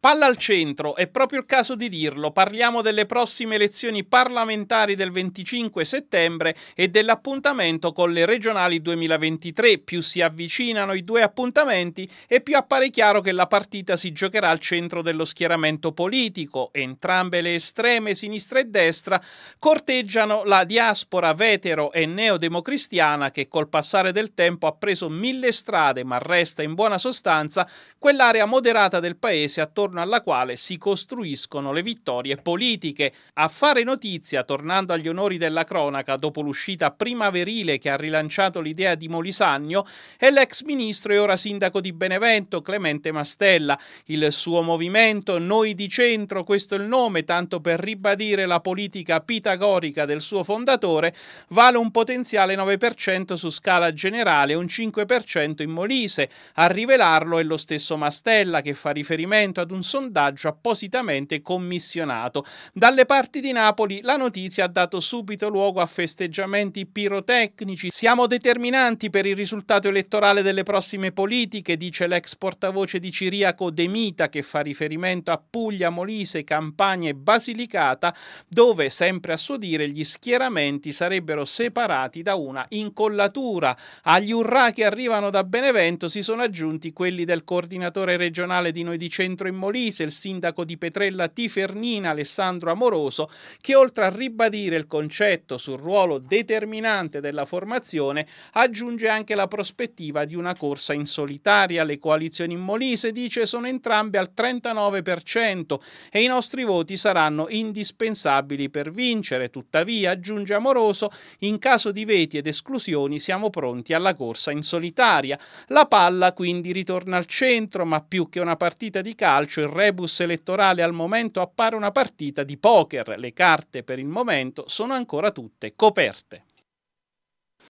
Palla al centro, è proprio il caso di dirlo, parliamo delle prossime elezioni parlamentari del 25 settembre e dell'appuntamento con le regionali 2023. Più si avvicinano i due appuntamenti e più appare chiaro che la partita si giocherà al centro dello schieramento politico. Entrambe le estreme, sinistra e destra, corteggiano la diaspora vetero e neodemocristiana che col passare del tempo ha preso mille strade ma resta in buona sostanza quell'area moderata del paese attorno attorno alla quale si costruiscono le vittorie politiche. A fare notizia, tornando agli onori della cronaca dopo l'uscita primaverile che ha rilanciato l'idea di Molisagno, è l'ex ministro e ora sindaco di Benevento Clemente Mastella. Il suo movimento Noi di Centro, questo è il nome, tanto per ribadire la politica pitagorica del suo fondatore, vale un potenziale 9% su scala generale e un 5% in Molise. A rivelarlo è lo stesso Mastella che fa riferimento ad un un sondaggio appositamente commissionato. Dalle parti di Napoli la notizia ha dato subito luogo a festeggiamenti pirotecnici. Siamo determinanti per il risultato elettorale delle prossime politiche, dice l'ex portavoce di Ciriaco Demita, che fa riferimento a Puglia, Molise, Campania e Basilicata, dove sempre a suo dire gli schieramenti sarebbero separati da una incollatura. Agli urrà che arrivano da Benevento si sono aggiunti quelli del coordinatore regionale di Noi di Centro in Molise Molise, il sindaco di Petrella Tifernina Alessandro Amoroso, che oltre a ribadire il concetto sul ruolo determinante della formazione, aggiunge anche la prospettiva di una corsa in solitaria. Le coalizioni in Molise, dice, sono entrambe al 39% e i nostri voti saranno indispensabili per vincere. Tuttavia, aggiunge Amoroso, in caso di veti ed esclusioni siamo pronti alla corsa in solitaria. La palla quindi ritorna al centro, ma più che una partita di calcio il rebus elettorale al momento appare una partita di poker. Le carte per il momento sono ancora tutte coperte.